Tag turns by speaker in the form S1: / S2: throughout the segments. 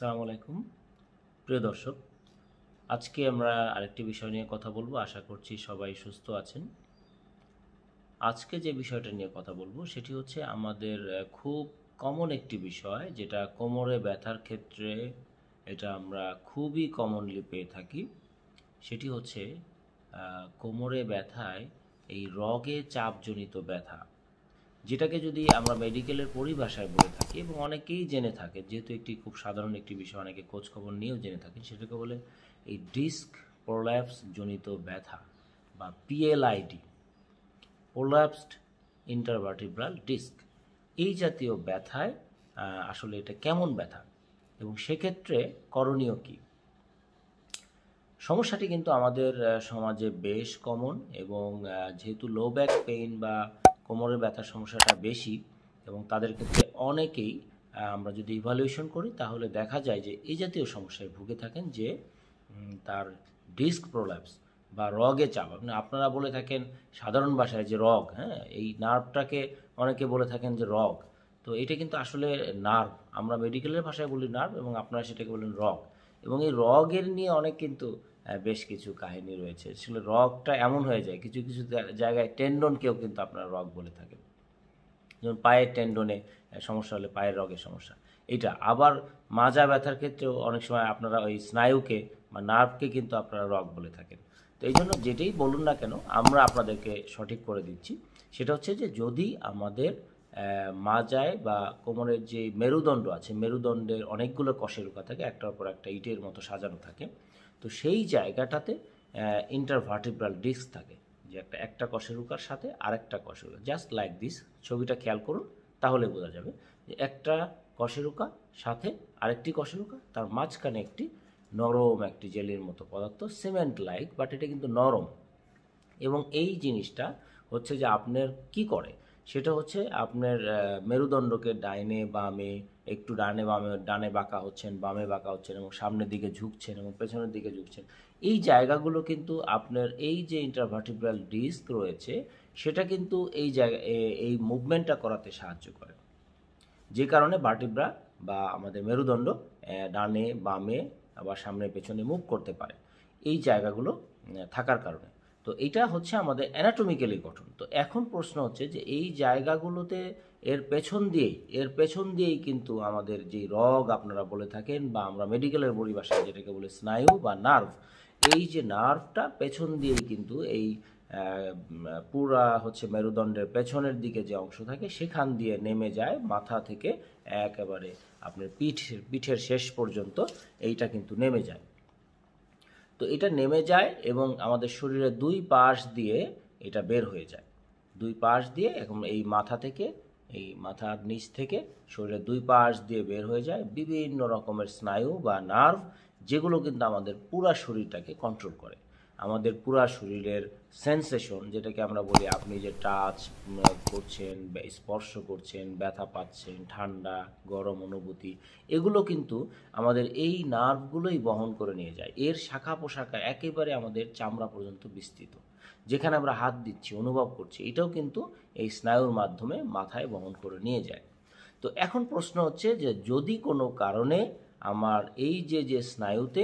S1: সালাম আলাইকুম প্রিয় দর্শক আজকে আমরা আরেকটি বিষয় নিয়ে কথা বলবো আশা করছি সবাই সুস্থ আছেন আজকে যে বিষয়টা নিয়ে কথা বলবো সেটি হচ্ছে আমাদের খুব কমন একটি বিষয় যেটা কোমরে ব্যথার ক্ষেত্রে এটা আমরা খুবই কমনলি পেয়ে থাকি সেটি হচ্ছে কোমরে ব্যথায় এই রগে চাপজনিত ব্যথা যেটাকে যদি আমরা মেডিকেলের পরিভাষায় বলে থাকি এবং অনেকেই জেনে থাকে যেহেতু একটি খুব সাধারণ একটি বিষয় অনেকে খোঁজখবর নিয়েও জেনে থাকে সেটাকে বলে এই ডিস্ক প্রোল্যাপস জনিত ব্যথা বা পিএলআইডি প্রোল্যাপসড ইন্টারভার্টিব্রাল ডিস্ক এই জাতীয় ব্যথায় আসলে এটা কেমন ব্যথা এবং সেক্ষেত্রে করণীয় কী সমস্যাটি কিন্তু আমাদের সমাজে বেশ কমন এবং যেহেতু লো ব্যাক পেইন বা কোমরের ব্যথার সমস্যাটা বেশি এবং তাদের ক্ষেত্রে অনেকেই আমরা যদি ইভালুয়েশন করি তাহলে দেখা যায় যে এই জাতীয় সমস্যায় ভুগে থাকেন যে তার ডিস্ক প্রোল্যাপস বা রগে চাপ আপনি আপনারা বলে থাকেন সাধারণ ভাষায় যে রগ হ্যাঁ এই নার্ভটাকে অনেকে বলে থাকেন যে রগ তো এটা কিন্তু আসলে নার্ভ আমরা মেডিকেলের ভাষায় বলি নার্ভ এবং আপনারা সেটাকে বলেন রগ এবং এই রগের নিয়ে অনেক কিন্তু বেশ কিছু কাহিনী রয়েছে সেগুলো রগটা এমন হয়ে যায় কিছু কিছু জায়গায় কেউ কিন্তু আপনারা রগ বলে থাকেন যেমন পায়ের টেন্ডনে সমস্যা হলে পায়ের রগের সমস্যা এটা আবার মাজা ব্যথার ক্ষেত্রেও অনেক সময় আপনারা ওই স্নায়ুকে বা নার্ভকে কিন্তু আপনারা রগ বলে থাকেন তো এই জন্য যেটাই বলুন না কেন আমরা আপনাদেরকে সঠিক করে দিচ্ছি সেটা হচ্ছে যে যদি আমাদের মাজায় বা কোমরের যে মেরুদণ্ড আছে মেরুদণ্ডের অনেকগুলো কষেরুকা থাকে একটার পর একটা ইটের মতো সাজানো থাকে তো সেই জায়গাটাতে ইন্টারভার্টিব্রাল ডিস্ক থাকে যে একটা একটা কশেরুকার সাথে আরেকটা কশেরুকা জাস্ট লাইক দিস ছবিটা খেয়াল করুন তাহলে বোঝা যাবে যে একটা কশেরুকা সাথে আরেকটি কশেরুকা তার মাঝখানে একটি নরম একটি জেলির মতো পদার্থ সিমেন্ট লাইক বাট এটা কিন্তু নরম এবং এই জিনিসটা হচ্ছে যে আপনার কি করে সেটা হচ্ছে আপনার মেরুদণ্ডকে ডাইনে বামে একটু ডানে বামে ডানে বাঁকা হচ্ছেন বামে বাঁকা হচ্ছেন এবং সামনের দিকে ঝুঁকছেন এবং পেছনের দিকে ঝুঁকছেন এই জায়গাগুলো কিন্তু আপনার এই যে ইন্টারভার্টিব্রাল ডিস্ক রয়েছে সেটা কিন্তু এই জায়গা এই মুভমেন্টটা করাতে সাহায্য করে যে কারণে ভার্টিব্রা বা আমাদের মেরুদণ্ড ডানে বামে আবার সামনে পেছনে মুভ করতে পারে এই জায়গাগুলো থাকার কারণে তো এটা হচ্ছে আমাদের অ্যানাটমিক্যালি গঠন তো এখন প্রশ্ন হচ্ছে যে এই জায়গাগুলোতে এর পেছন দিয়েই এর পেছন দিয়েই কিন্তু আমাদের যে রগ আপনারা বলে থাকেন বা আমরা মেডিকেলের পরিভাষায় যেটাকে বলে স্নায়ু বা নার্ভ এই যে নার্ভটা পেছন দিয়েই কিন্তু এই পুরা হচ্ছে মেরুদণ্ডের পেছনের দিকে যে অংশ থাকে সেখান দিয়ে নেমে যায় মাথা থেকে একেবারে আপনার পিঠ পিঠের শেষ পর্যন্ত এইটা কিন্তু নেমে যায় তো এটা নেমে যায় এবং আমাদের শরীরে দুই পাশ দিয়ে এটা বের হয়ে যায় দুই পাশ দিয়ে এখন এই মাথা থেকে এই মাথার নিচ থেকে শরীরের দুই পাশ দিয়ে বের হয়ে যায় বিভিন্ন রকমের স্নায়ু বা নার্ভ যেগুলো কিন্তু আমাদের পুরা শরীরটাকে কন্ট্রোল করে আমাদের পুরা শরীরের সেন্সেশন যেটাকে আমরা বলি আপনি যে টাচ করছেন স্পর্শ করছেন ব্যথা পাচ্ছেন ঠান্ডা গরম অনুভূতি এগুলো কিন্তু আমাদের এই নার্ভগুলোই বহন করে নিয়ে যায় এর শাখা পোশাখা একেবারে আমাদের চামড়া পর্যন্ত বিস্তৃত যেখানে আমরা হাত দিচ্ছি অনুভব করছি এটাও কিন্তু এই স্নায়ুর মাধ্যমে মাথায় বহন করে নিয়ে যায় তো এখন প্রশ্ন হচ্ছে যে যদি কোনো কারণে আমার এই যে যে স্নায়ুতে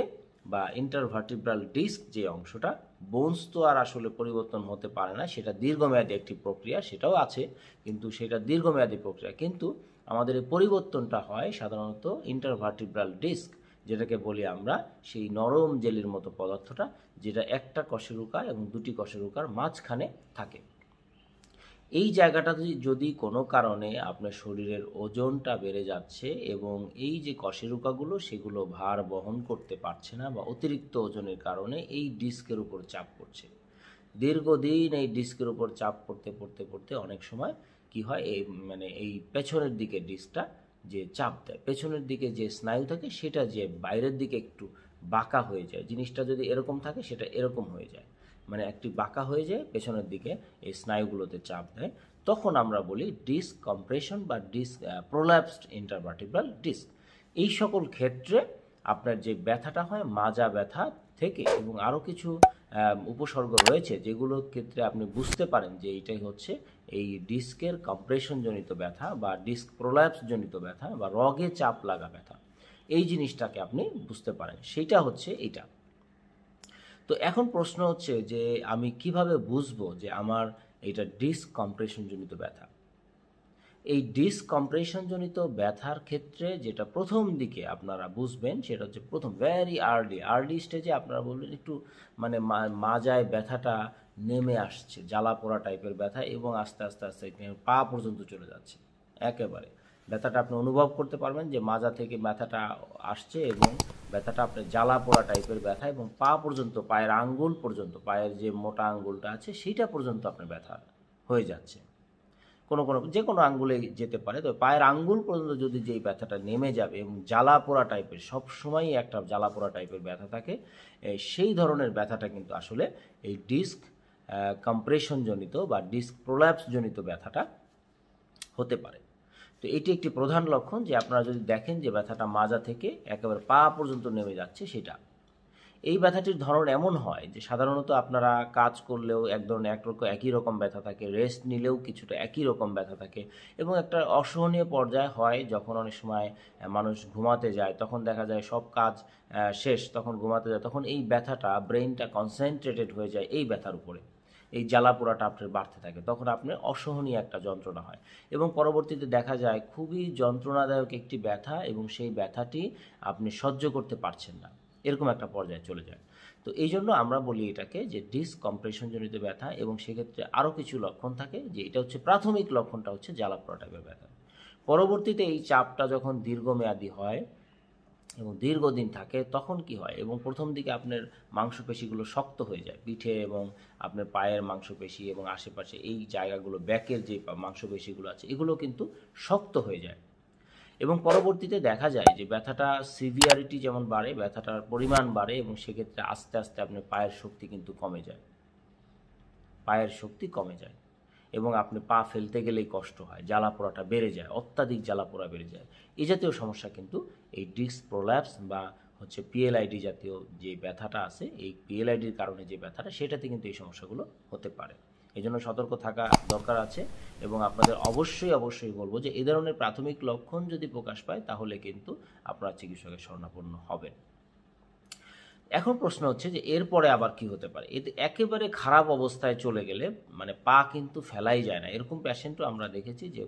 S1: বা ইন্টারভার্টিব্রাল ডিস্ক যে অংশটা বোনস তো আর আসলে পরিবর্তন হতে পারে না সেটা দীর্ঘমেয়াদী একটি প্রক্রিয়া সেটাও আছে কিন্তু সেটা দীর্ঘমেয়াদী প্রক্রিয়া কিন্তু আমাদের এই পরিবর্তনটা হয় সাধারণত ইন্টারভার্টিব্রাল ডিস্ক যেটাকে বলি আমরা সেই নরম জেলির মতো পদার্থটা যেটা একটা কষেরুকা এবং দুটি কষেরুকার মাঝখানে থাকে এই জায়গাটা যদি কোনো কারণে আপনার শরীরের ওজনটা বেড়ে যাচ্ছে এবং এই যে কশেরুকাগুলো সেগুলো ভার বহন করতে পারছে না বা অতিরিক্ত ওজনের কারণে এই ডিস্কের উপর চাপ পড়ছে দীর্ঘদিন এই ডিস্কের উপর চাপ পড়তে পড়তে পড়তে অনেক সময় কি হয় এই মানে এই পেছনের দিকে ডিস্কটা যে চাপ দেয় পেছনের দিকে যে স্নায়ু থাকে সেটা যে বাইরের দিকে একটু বাঁকা হয়ে যায় জিনিসটা যদি এরকম থাকে সেটা এরকম হয়ে যায় মানে একটি বাঁকা হয়ে যায় পেছনের দিকে এই স্নায়ুগুলোতে চাপ দেয় তখন আমরা বলি ডিস্ক কম্প্রেশন বা ডিস্ক প্রোল্যাপসড ইন্টারভার্টিব্রাল ডিস্ক এই সকল ক্ষেত্রে আপনার যে ব্যথাটা হয় মাজা ব্যথা থেকে এবং আরও কিছু উপসর্গ রয়েছে যেগুলোর ক্ষেত্রে আপনি বুঝতে পারেন যে এইটাই হচ্ছে এই ডিস্কের কম্প্রেশনজনিত ব্যথা বা ডিস্ক প্রোল্যাপসজনিত ব্যথা বা রগে চাপ লাগা ব্যথা এই জিনিসটাকে আপনি বুঝতে পারেন সেটা হচ্ছে এটা তো এখন প্রশ্ন হচ্ছে যে আমি কিভাবে বুঝবো যে আমার এটা ডিস্ক কম্প্রেশনজনিত ব্যথা এই ডিস্ক কম্প্রেশনজনিত ব্যথার ক্ষেত্রে যেটা প্রথম দিকে আপনারা বুঝবেন সেটা হচ্ছে প্রথম ভেরি আর্লি আর্লি স্টেজে আপনারা বলবেন একটু মানে মাজায় ব্যথাটা নেমে আসছে জ্বালা পোড়া টাইপের ব্যথা এবং আস্তে আস্তে আস্তে পা পর্যন্ত চলে যাচ্ছে একেবারে ব্যথাটা আপনি অনুভব করতে পারবেন যে মাজা থেকে ব্যথাটা আসছে এবং ব্যথাটা আপনার জ্বালা পোড়া টাইপের ব্যথা এবং পা পর্যন্ত পায়ের আঙ্গুল পর্যন্ত পায়ের যে মোটা আঙ্গুলটা আছে সেইটা পর্যন্ত আপনার ব্যথা হয়ে যাচ্ছে কোনো কোনো যে কোনো আঙ্গুলে যেতে পারে তবে পায়ের আঙ্গুল পর্যন্ত যদি যেই ব্যথাটা নেমে যাবে এবং জ্বালা পোড়া টাইপের সবসময় একটা জ্বালা পোড়া টাইপের ব্যথা থাকে সেই ধরনের ব্যথাটা কিন্তু আসলে এই ডিস্ক কম্প্রেশনজনিত বা ডিস্ক প্রোল্যাপসজনিত ব্যথাটা হতে পারে তো এটি একটি প্রধান লক্ষণ যে আপনারা যদি দেখেন যে ব্যথাটা মাজা থেকে একেবারে পা পর্যন্ত নেমে যাচ্ছে সেটা এই ব্যথাটির ধরন এমন হয় যে সাধারণত আপনারা কাজ করলেও এক ধরনের একরকম একই রকম ব্যথা থাকে রেস্ট নিলেও কিছুটা একই রকম ব্যথা থাকে এবং একটা অসহনীয় পর্যায়ে হয় যখন অনেক সময় মানুষ ঘুমাতে যায় তখন দেখা যায় সব কাজ শেষ তখন ঘুমাতে যায় তখন এই ব্যথাটা ব্রেনটা কনসেন্ট্রেটেড হয়ে যায় এই ব্যথার উপরে এই জ্বালা পোড়াটা আপনার বাড়তে থাকে তখন আপনার অসহনীয় একটা যন্ত্রণা হয় এবং পরবর্তীতে দেখা যায় খুবই যন্ত্রণাদায়ক একটি ব্যথা এবং সেই ব্যথাটি আপনি সহ্য করতে পারছেন না এরকম একটা পর্যায়ে চলে যায় তো এই জন্য আমরা বলি এটাকে যে ডিসকম্প্রেশনজনিত ব্যথা এবং সেক্ষেত্রে আরও কিছু লক্ষণ থাকে যে এটা হচ্ছে প্রাথমিক লক্ষণটা হচ্ছে জ্বালা পোড়া টাইপের ব্যথা পরবর্তীতে এই চাপটা যখন দীর্ঘমেয়াদী হয় এবং দীর্ঘদিন থাকে তখন কি হয় এবং প্রথম দিকে আপনার মাংসপেশিগুলো শক্ত হয়ে যায় পিঠে এবং আপনার পায়ের মাংসপেশি এবং আশেপাশে এই জায়গাগুলো ব্যাকের যে মাংসপেশিগুলো আছে এগুলো কিন্তু শক্ত হয়ে যায় এবং পরবর্তীতে দেখা যায় যে ব্যথাটা সিভিয়ারিটি যেমন বাড়ে ব্যথাটার পরিমাণ বাড়ে এবং সেক্ষেত্রে আস্তে আস্তে আপনার পায়ের শক্তি কিন্তু কমে যায় পায়ের শক্তি কমে যায় এবং আপনি পা ফেলতে গেলেই কষ্ট হয় জ্বালা পোড়াটা বেড়ে যায় অত্যাধিক জ্বালা পোড়া বেড়ে যায় এই জাতীয় সমস্যা কিন্তু এই ডিস্ক প্রোল্যাপস বা হচ্ছে পিএলআইডি জাতীয় যে ব্যথাটা আছে এই পিএলআইডির কারণে যে ব্যথাটা সেটাতে কিন্তু এই সমস্যাগুলো হতে পারে এই জন্য সতর্ক থাকা দরকার আছে এবং আপনাদের অবশ্যই অবশ্যই বলবো যে এ ধরনের প্রাথমিক লক্ষণ যদি প্রকাশ পায় তাহলে কিন্তু আপনারা চিকিৎসকের শরণাপন্ন হবেন এখন প্রশ্ন হচ্ছে যে এরপরে আবার কি হতে পারে এতে একেবারে খারাপ অবস্থায় চলে গেলে মানে পা কিন্তু ফেলাই যায় না এরকম প্যাশেন্টও আমরা দেখেছি যে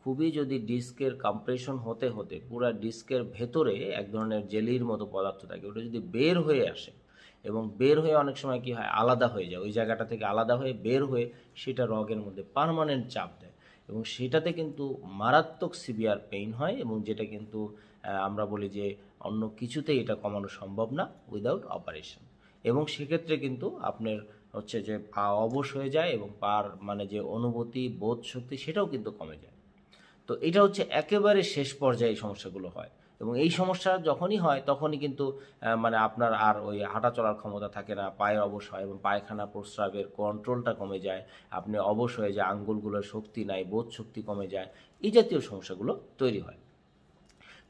S1: খুবই যদি ডিস্কের কম্প্রেশন হতে হতে পুরো ডিস্কের ভেতরে এক ধরনের জেলির মতো পদার্থ থাকে ওটা যদি বের হয়ে আসে এবং বের হয়ে অনেক সময় কি হয় আলাদা হয়ে যায় ওই জায়গাটা থেকে আলাদা হয়ে বের হয়ে সেটা রগের মধ্যে পারমানেন্ট চাপ দেয় এবং সেটাতে কিন্তু মারাত্মক সিভিয়ার পেইন হয় এবং যেটা কিন্তু আমরা বলি যে অন্য কিছুতে এটা কমানো সম্ভব না উইদাউট অপারেশন এবং সেক্ষেত্রে কিন্তু আপনার হচ্ছে যে পা অবশ হয়ে যায় এবং পার মানে যে অনুভূতি বোধ শক্তি সেটাও কিন্তু কমে যায় তো এটা হচ্ছে একেবারে শেষ পর্যায়ে সমস্যাগুলো হয় এবং এই সমস্যা যখনই হয় তখনই কিন্তু মানে আপনার আর ওই হাঁটা চলার ক্ষমতা থাকে না পায়ে অবসয় হয় এবং পায়খানা প্রস্রাবের কন্ট্রোলটা কমে যায় আপনি অবশ হয়ে যায় আঙ্গুলগুলোর শক্তি নাই বোধ শক্তি কমে যায় এই জাতীয় সমস্যাগুলো তৈরি হয়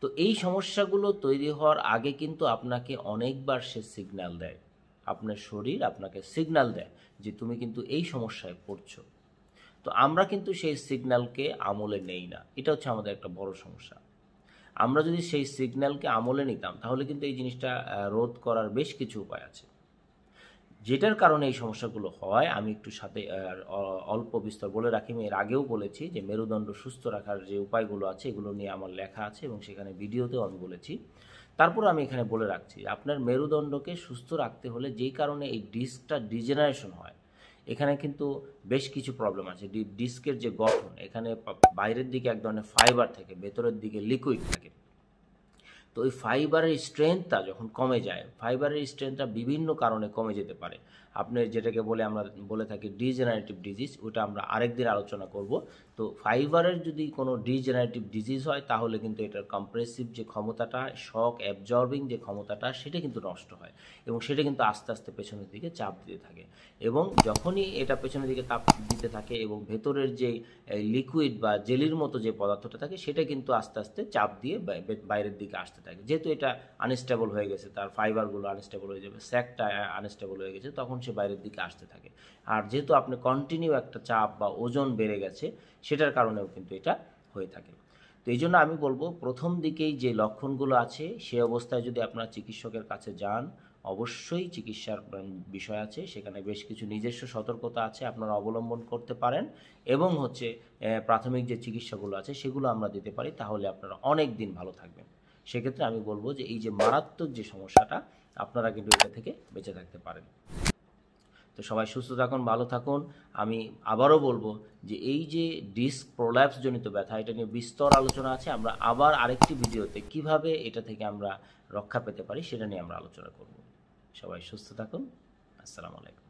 S1: তো এই সমস্যাগুলো তৈরি হওয়ার আগে কিন্তু আপনাকে অনেকবার সে সিগন্যাল দেয় আপনার শরীর আপনাকে সিগন্যাল দেয় যে তুমি কিন্তু এই সমস্যায় পড়ছো তো আমরা কিন্তু সেই সিগন্যালকে আমলে নেই না এটা হচ্ছে আমাদের একটা বড় সমস্যা আমরা যদি সেই সিগন্যালকে আমলে নিতাম তাহলে কিন্তু এই জিনিসটা রোধ করার বেশ কিছু উপায় আছে যেটার কারণে এই সমস্যাগুলো হয় আমি একটু সাথে অল্প বিস্তর বলে রাখি আমি এর আগেও বলেছি যে মেরুদণ্ড সুস্থ রাখার যে উপায়গুলো আছে এগুলো নিয়ে আমার লেখা আছে এবং সেখানে ভিডিওতেও আমি বলেছি তারপর আমি এখানে বলে রাখছি আপনার মেরুদণ্ডকে সুস্থ রাখতে হলে যেই কারণে এই ডিস্কটা ডিজেনারেশন হয় এখানে কিন্তু বেশ কিছু প্রবলেম আছে ডিস্কের যে গঠন এখানে বাইরের দিকে এক ধরনের ফাইবার থাকে ভেতরের দিকে লিকুইড থাকে তো ওই ফাইবারের স্ট্রেংথটা যখন কমে যায় ফাইবারের স্ট্রেংথটা বিভিন্ন কারণে কমে যেতে পারে আপনি যেটাকে বলে আমরা বলে থাকি ডিজেনারেটিভ ডিজিজ ওটা আমরা আরেক দিন আলোচনা করব তো ফাইবারের যদি কোনো ডিজেনারেটিভ ডিজিজ হয় তাহলে কিন্তু এটার কম্প্রেসিভ যে ক্ষমতাটা শক অ্যাবজর্বিং যে ক্ষমতাটা সেটা কিন্তু নষ্ট হয় এবং সেটা কিন্তু আস্তে আস্তে পেছনের দিকে চাপ দিতে থাকে এবং যখনই এটা পেছনের দিকে তাপ দিতে থাকে এবং ভেতরের যে লিকুইড বা জেলির মতো যে পদার্থটা থাকে সেটা কিন্তু আস্তে আস্তে চাপ দিয়ে বাইরের দিকে আসতে থাকে যেহেতু এটা আনস্টেবল হয়ে গেছে তার ফাইবারগুলো আনস্টেবল হয়ে যাবে স্যাকটা আনস্টেবল হয়ে গেছে তখন সে বাইরের দিকে আসতে থাকে আর যেহেতু আপনি কন্টিনিউ একটা চাপ বা ওজন বেড়ে গেছে সেটার কারণেও কিন্তু এটা হয়ে থাকে তো এই জন্য আমি বলবো প্রথম দিকেই যে লক্ষণগুলো আছে সে অবস্থায় যদি আপনার চিকিৎসকের কাছে যান অবশ্যই চিকিৎসার বিষয় আছে সেখানে বেশ কিছু নিজস্ব সতর্কতা আছে আপনারা অবলম্বন করতে পারেন এবং হচ্ছে প্রাথমিক যে চিকিৎসাগুলো আছে সেগুলো আমরা দিতে পারি তাহলে আপনারা অনেক দিন ভালো থাকবেন সেক্ষেত্রে আমি বলবো যে এই যে মারাত্মক যে সমস্যাটা আপনারা কিন্তু এটা থেকে বেঁচে থাকতে পারেন তো সবাই সুস্থ থাকুন ভালো থাকুন আমি আবারও বলবো যে এই যে ডিস্ক প্রোল্যাপসজনিত ব্যথা এটা নিয়ে বিস্তর আলোচনা আছে আমরা আবার আরেকটি ভিডিওতে কিভাবে এটা থেকে আমরা রক্ষা পেতে পারি সেটা নিয়ে আমরা আলোচনা করব সবাই সুস্থ থাকুন আসসালামু আলাইকুম